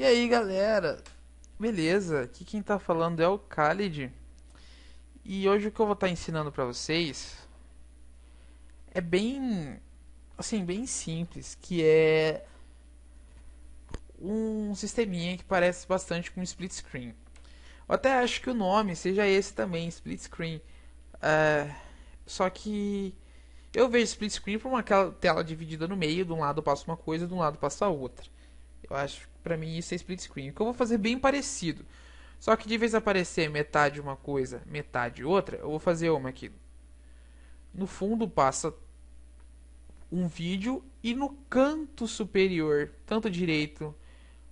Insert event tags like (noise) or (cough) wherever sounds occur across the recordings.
E aí galera, beleza? Aqui quem tá falando é o Khalid E hoje o que eu vou estar tá ensinando pra vocês É bem, assim, bem simples Que é um sisteminha que parece bastante com split screen Eu até acho que o nome seja esse também, split screen uh, Só que eu vejo split screen por uma tela dividida no meio De um lado passa uma coisa, do um lado passa a outra eu acho que pra mim isso é split screen. O que eu vou fazer bem parecido. Só que de vez aparecer metade uma coisa, metade outra, eu vou fazer uma aqui. No fundo passa um vídeo e no canto superior, tanto direito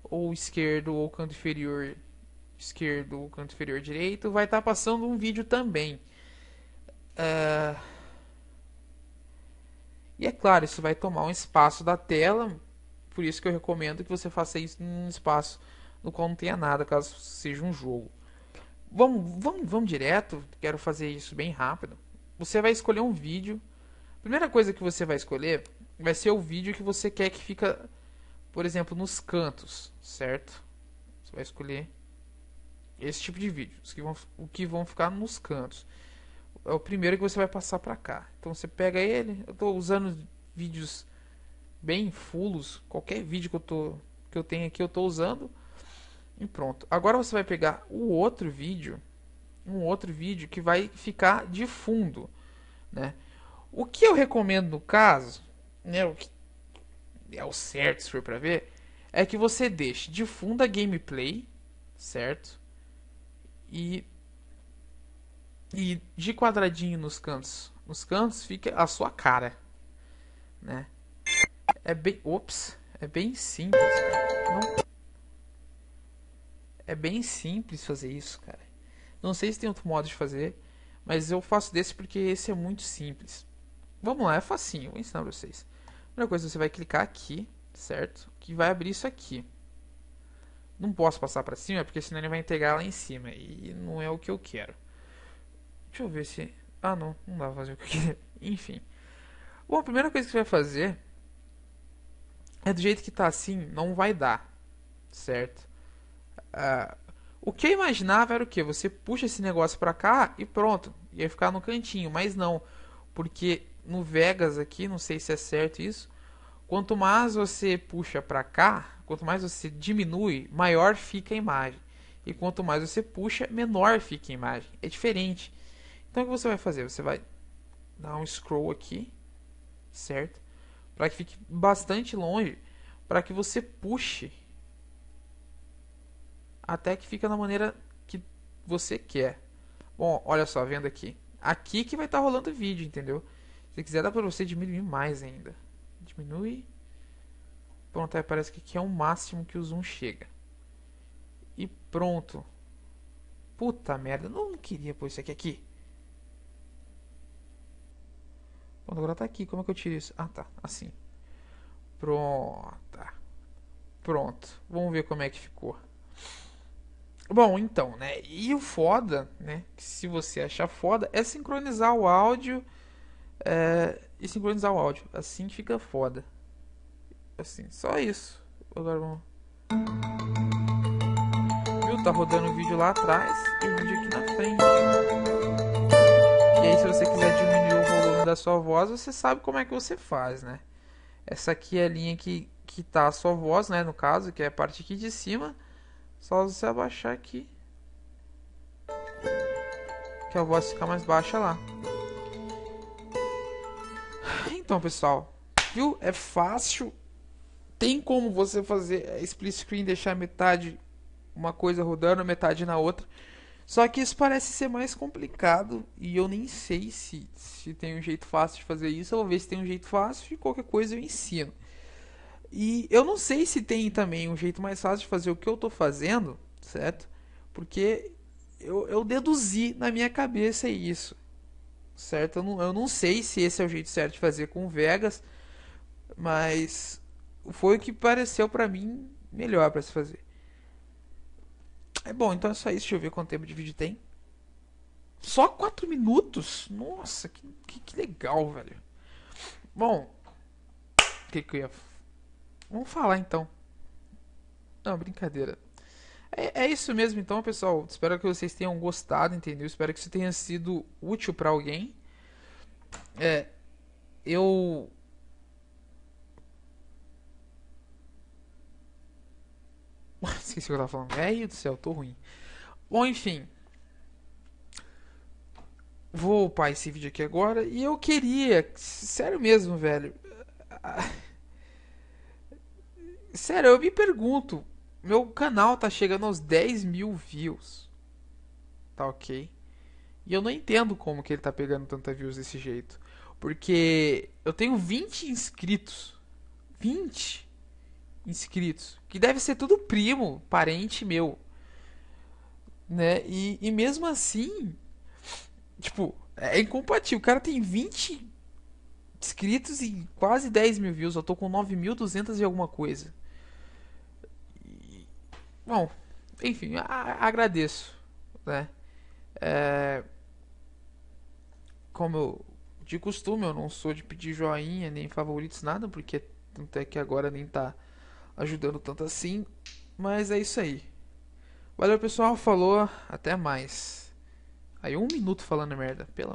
ou esquerdo ou canto inferior esquerdo ou canto inferior direito, vai estar tá passando um vídeo também. Uh... E é claro, isso vai tomar um espaço da tela, por isso que eu recomendo que você faça isso em um espaço no qual não tenha nada, caso seja um jogo. Vamos, vamos, vamos direto, quero fazer isso bem rápido. Você vai escolher um vídeo. A primeira coisa que você vai escolher vai ser o vídeo que você quer que fica, por exemplo, nos cantos, certo? Você vai escolher esse tipo de vídeo, os que vão, o que vão ficar nos cantos. É o primeiro que você vai passar para cá. Então você pega ele, eu estou usando vídeos bem fulos, qualquer vídeo que eu, tô, que eu tenho aqui eu estou usando. E pronto. Agora você vai pegar o outro vídeo, um outro vídeo que vai ficar de fundo, né? O que eu recomendo no caso, né, o que é o certo se for para ver, é que você deixe de fundo a gameplay, certo? E e de quadradinho nos cantos, nos cantos fica a sua cara, né? É bem... Ops! É bem simples, Não... É bem simples fazer isso, cara. Não sei se tem outro modo de fazer, mas eu faço desse porque esse é muito simples. Vamos lá, é facinho, vou ensinar pra vocês. Primeira coisa, você vai clicar aqui, certo? Que vai abrir isso aqui. Não posso passar para cima, porque senão ele vai integrar lá em cima. E não é o que eu quero. Deixa eu ver se... Ah, não. Não dá pra fazer o que eu queria. (laughs) Enfim. Bom, a primeira coisa que você vai fazer é do jeito que tá assim, não vai dar, certo? Uh, o que eu imaginava era o que? Você puxa esse negócio pra cá e pronto, ia ficar no cantinho, mas não, porque no Vegas aqui, não sei se é certo isso, quanto mais você puxa pra cá, quanto mais você diminui, maior fica a imagem. E quanto mais você puxa, menor fica a imagem. É diferente. Então o que você vai fazer? Você vai dar um scroll aqui, certo? para que fique bastante longe, para que você puxe até que fica na maneira que você quer. Bom, olha só, vendo aqui. Aqui que vai estar tá rolando o vídeo, entendeu? Se quiser dá para você diminuir mais ainda. Diminui. Pronto, aí parece que aqui é o máximo que o zoom chega. E pronto. Puta merda, não queria pôr isso aqui aqui. Ponto agora tá aqui. Como é que eu tiro isso? Ah, tá. Assim. Pronto. Pronto. Vamos ver como é que ficou. Bom, então, né? E o foda, né? Se você achar foda, é sincronizar o áudio. É, e sincronizar o áudio. Assim fica foda. Assim, só isso. Agora vamos. Viu? Tá rodando o vídeo lá atrás e o vídeo aqui na frente. da sua voz, você sabe como é que você faz, né? Essa aqui é a linha que, que tá a sua voz, né? No caso, que é a parte aqui de cima. Só você abaixar aqui. Que a voz fica mais baixa lá. Então, pessoal. Viu? É fácil. Tem como você fazer é split screen, deixar metade uma coisa rodando, metade na outra. Só que isso parece ser mais complicado e eu nem sei se, se tem um jeito fácil de fazer isso. Eu vou ver se tem um jeito fácil e qualquer coisa eu ensino. E eu não sei se tem também um jeito mais fácil de fazer o que eu estou fazendo, certo? Porque eu, eu deduzi na minha cabeça isso, certo? Eu não, eu não sei se esse é o jeito certo de fazer com Vegas, mas foi o que pareceu para mim melhor para se fazer. É bom, então é só isso. Deixa eu ver quanto tempo de vídeo tem. Só 4 minutos? Nossa, que, que, que legal, velho. Bom, o que, que eu ia. Vamos falar então. Não, brincadeira. É, é, isso mesmo então, pessoal. Espero que vocês tenham gostado, entendeu? Espero que isso tenha sido útil para alguém. É, eu esqueci o que eu tava falando. Velho é, do céu, tô ruim. Bom, enfim. Vou upar esse vídeo aqui agora. E eu queria. Sério mesmo, velho. (laughs) Sério, eu me pergunto. Meu canal tá chegando aos 10 mil views. Tá ok. E eu não entendo como que ele tá pegando tanta views desse jeito. Porque eu tenho 20 inscritos. 20? inscritos, que deve ser tudo primo, parente meu. Né? E, e mesmo assim, tipo, é incompatível. O cara tem 20 inscritos e quase 10 mil views. Eu tô com 9.200 e alguma coisa. E, bom, enfim, a, agradeço. Né? É, como eu, de costume, eu não sou de pedir joinha, nem favoritos, nada, porque até que agora nem tá ajudando tanto assim. Mas é isso aí. Valeu, pessoal. Falou. Até mais. Aí um minuto falando merda. Pela